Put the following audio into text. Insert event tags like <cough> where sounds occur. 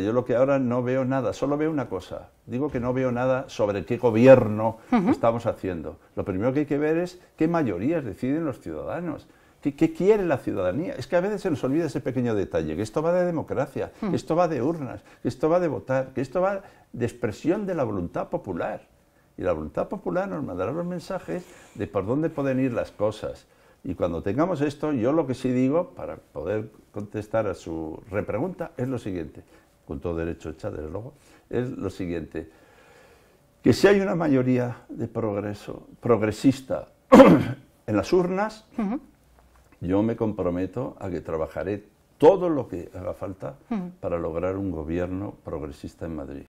Yo lo que ahora no veo nada, solo veo una cosa. Digo que no veo nada sobre qué gobierno estamos haciendo. Lo primero que hay que ver es qué mayorías deciden los ciudadanos. ¿Qué, ¿Qué, quiere la ciudadanía? Es que a veces se nos olvida ese pequeño detalle, que esto va de democracia, que esto va de urnas, que esto va de votar, que esto va de expresión de la voluntad popular. Y la voluntad popular nos mandará los mensajes de por dónde pueden ir las cosas. Y cuando tengamos esto, yo lo que sí digo, para poder contestar a su repregunta, es lo siguiente con todo derecho hecha, desde luego, es lo siguiente, que si hay una mayoría de progreso, progresista <clears throat> en las urnas, yo me comprometo a que trabajaré todo lo que haga falta para lograr un gobierno progresista en Madrid.